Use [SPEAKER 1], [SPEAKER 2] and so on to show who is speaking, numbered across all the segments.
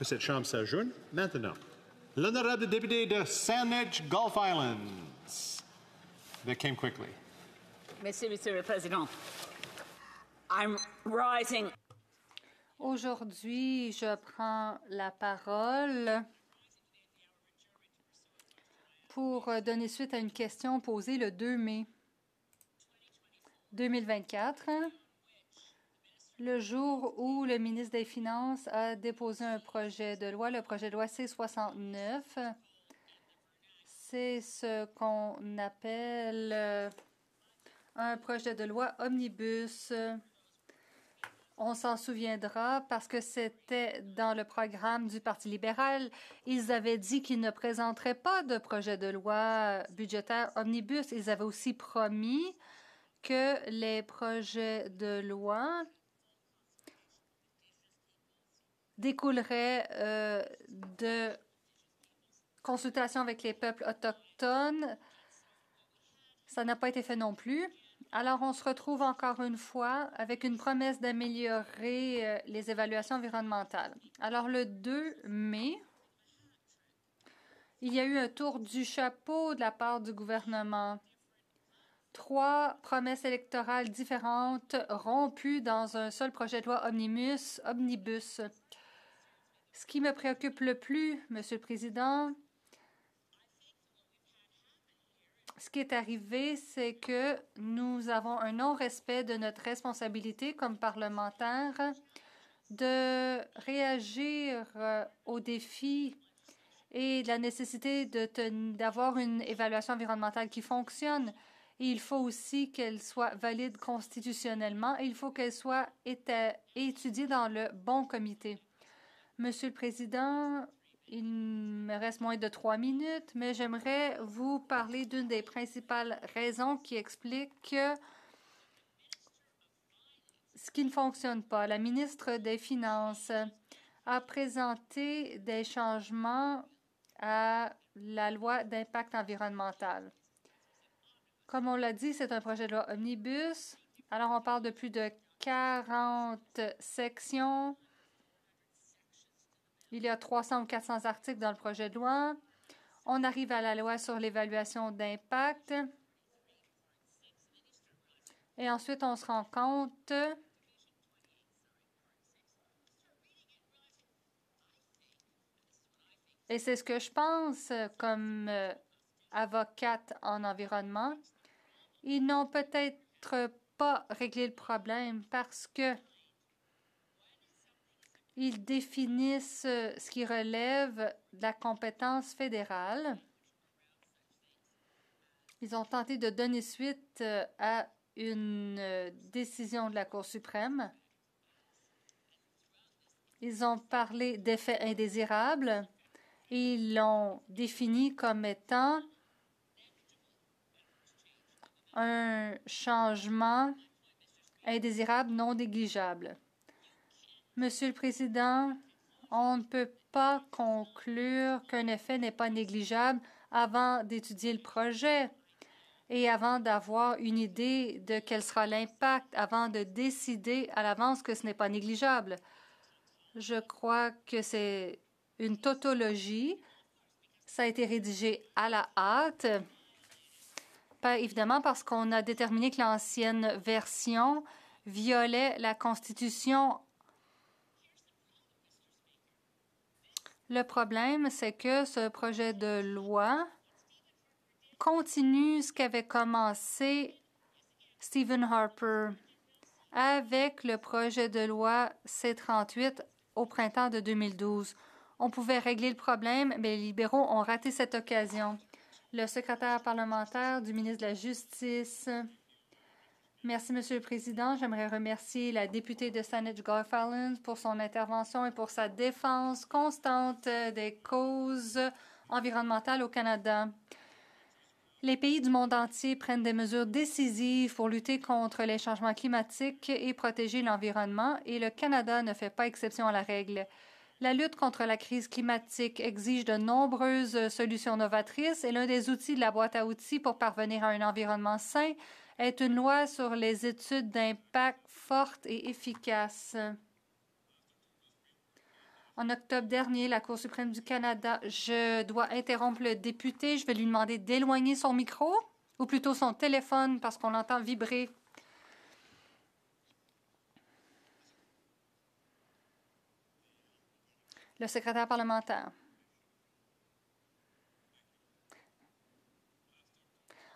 [SPEAKER 1] que cette Chambre s'ajourne. Maintenant, l'honorable député de Sandwich Gulf Islands, that came quickly. Monsieur le Président. I'm rising. Aujourd'hui, je prends la parole pour donner suite à une question posée le 2 mai 2024 le jour où le ministre des Finances a déposé un projet de loi, le projet de loi C-69. C'est ce qu'on appelle euh, un projet de loi omnibus. On s'en souviendra parce que c'était dans le programme du Parti libéral. Ils avaient dit qu'ils ne présenteraient pas de projet de loi budgétaire omnibus. Ils avaient aussi promis que les projets de loi découlerait euh, de consultations avec les peuples autochtones. Ça n'a pas été fait non plus. Alors, on se retrouve encore une fois avec une promesse d'améliorer euh, les évaluations environnementales. Alors, le 2 mai, il y a eu un tour du chapeau de la part du gouvernement. Trois promesses électorales différentes rompues dans un seul projet de loi omnibus. Ce qui me préoccupe le plus, Monsieur le Président, ce qui est arrivé, c'est que nous avons un non-respect de notre responsabilité comme parlementaires de réagir euh, aux défis et la nécessité d'avoir une évaluation environnementale qui fonctionne. il faut aussi qu'elle soit valide constitutionnellement et il faut qu'elle soit étudiée dans le bon comité. Monsieur le Président, il me reste moins de trois minutes, mais j'aimerais vous parler d'une des principales raisons qui explique ce qui ne fonctionne pas. La ministre des Finances a présenté des changements à la loi d'impact environnemental. Comme on l'a dit, c'est un projet de loi omnibus. Alors, on parle de plus de 40 sections il y a 300 ou 400 articles dans le projet de loi. On arrive à la loi sur l'évaluation d'impact. Et ensuite, on se rend compte Et c'est ce que je pense comme euh, avocate en environnement. Ils n'ont peut-être pas réglé le problème parce que ils définissent euh, ce qui relève de la compétence fédérale. Ils ont tenté de donner suite euh, à une euh, décision de la Cour suprême. Ils ont parlé d'effets indésirables. Ils l'ont défini comme étant un changement indésirable non négligeable. Monsieur le Président, on ne peut pas conclure qu'un effet n'est pas négligeable avant d'étudier le projet et avant d'avoir une idée de quel sera l'impact, avant de décider à l'avance que ce n'est pas négligeable. Je crois que c'est une tautologie. Ça a été rédigé à la hâte, Pas évidemment parce qu'on a déterminé que l'ancienne version violait la Constitution Le problème, c'est que ce projet de loi continue ce qu'avait commencé Stephen Harper avec le projet de loi C-38 au printemps de 2012. On pouvait régler le problème, mais les libéraux ont raté cette occasion. Le secrétaire parlementaire du ministre de la Justice Merci, Monsieur le Président. J'aimerais remercier la députée de Saanich Garfallon pour son intervention et pour sa défense constante des causes environnementales au Canada. Les pays du monde entier prennent des mesures décisives pour lutter contre les changements climatiques et protéger l'environnement, et le Canada ne fait pas exception à la règle. La lutte contre la crise climatique exige de nombreuses solutions novatrices et l'un des outils de la boîte à outils pour parvenir à un environnement sain, est une loi sur les études d'impact forte et efficace. En octobre dernier, la Cour suprême du Canada, je dois interrompre le député. Je vais lui demander d'éloigner son micro, ou plutôt son téléphone, parce qu'on l'entend vibrer. Le secrétaire parlementaire.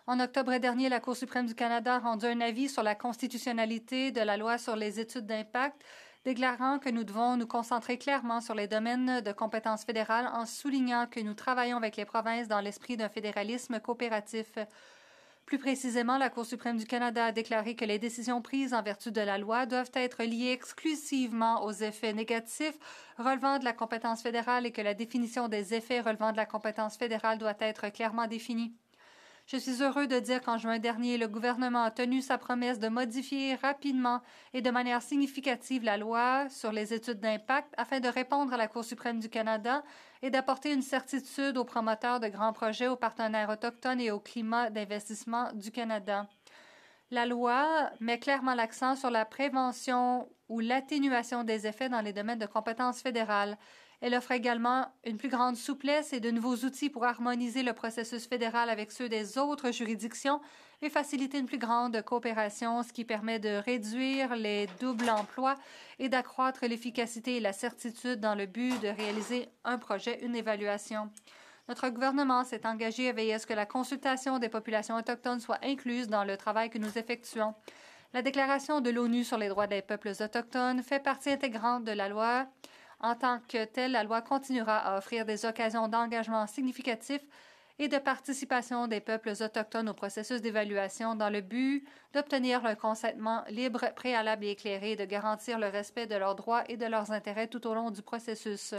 [SPEAKER 1] En octobre dernier, la Cour suprême du Canada a rendu un avis sur la constitutionnalité de la loi sur les études d'impact, déclarant que nous devons nous concentrer clairement sur les domaines de compétences fédérales en soulignant que nous travaillons avec les provinces dans l'esprit d'un fédéralisme coopératif. Plus précisément, la Cour suprême du Canada a déclaré que les décisions prises en vertu de la loi doivent être liées exclusivement aux effets négatifs relevant de la compétence fédérale et que la définition des effets relevant de la compétence fédérale doit être clairement définie. Je suis heureux de dire qu'en juin dernier, le gouvernement a tenu sa promesse de modifier rapidement et de manière significative la loi sur les études d'impact afin de répondre à la Cour suprême du Canada et d'apporter une certitude aux promoteurs de grands projets, aux partenaires autochtones et au climat d'investissement du Canada. La loi met clairement l'accent sur la prévention ou l'atténuation des effets dans les domaines de compétences fédérales. Elle offre également une plus grande souplesse et de nouveaux outils pour harmoniser le processus fédéral avec ceux des autres juridictions et faciliter une plus grande coopération, ce qui permet de réduire les doubles emplois et d'accroître l'efficacité et la certitude dans le but de réaliser un projet, une évaluation. Notre gouvernement s'est engagé à veiller à ce que la consultation des populations autochtones soit incluse dans le travail que nous effectuons. La Déclaration de l'ONU sur les droits des peuples autochtones fait partie intégrante de la loi en tant que telle, la loi continuera à offrir des occasions d'engagement significatif et de participation des peuples autochtones au processus d'évaluation dans le but d'obtenir le consentement libre, préalable et éclairé de garantir le respect de leurs droits et de leurs intérêts tout au long du processus.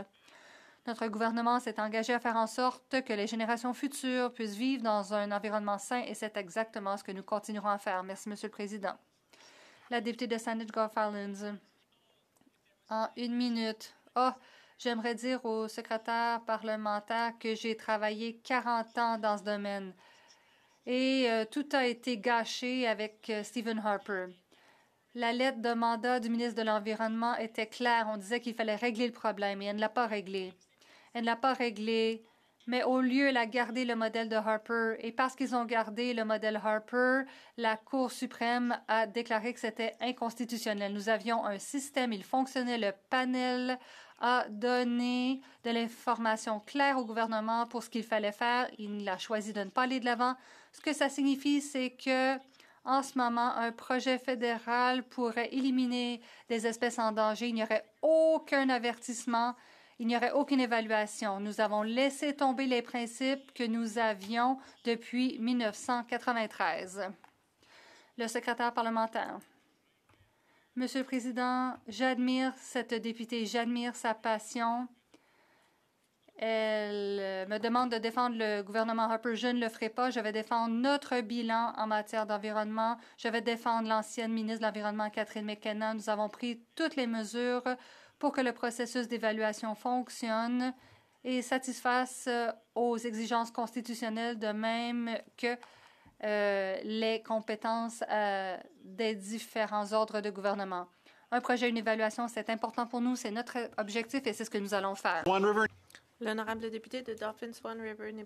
[SPEAKER 1] Notre gouvernement s'est engagé à faire en sorte que les générations futures puissent vivre dans un environnement sain et c'est exactement ce que nous continuerons à faire. Merci, Monsieur le Président. La députée de saanich Islands. En une minute. Ah, j'aimerais dire au secrétaire parlementaire que j'ai travaillé 40 ans dans ce domaine et euh, tout a été gâché avec euh, Stephen Harper. La lettre de mandat du ministre de l'Environnement était claire. On disait qu'il fallait régler le problème et elle ne l'a pas réglé. Elle ne l'a pas réglé mais au lieu, elle a gardé le modèle de Harper. Et parce qu'ils ont gardé le modèle Harper, la Cour suprême a déclaré que c'était inconstitutionnel. Nous avions un système, il fonctionnait, le panel a donné de l'information claire au gouvernement pour ce qu'il fallait faire. Il a choisi de ne pas aller de l'avant. Ce que ça signifie, c'est que en ce moment, un projet fédéral pourrait éliminer des espèces en danger. Il n'y aurait aucun avertissement il n'y aurait aucune évaluation. Nous avons laissé tomber les principes que nous avions depuis 1993. Le secrétaire parlementaire. Monsieur le Président, j'admire cette députée, j'admire sa passion. Elle me demande de défendre le gouvernement Harper. Je ne le ferai pas. Je vais défendre notre bilan en matière d'environnement. Je vais défendre l'ancienne ministre de l'Environnement, Catherine McKenna. Nous avons pris toutes les mesures pour que le processus d'évaluation fonctionne et satisfasse euh, aux exigences constitutionnelles de même que euh, les compétences euh, des différents ordres de gouvernement. Un projet, une évaluation, c'est important pour nous, c'est notre objectif et c'est ce que nous allons faire. député de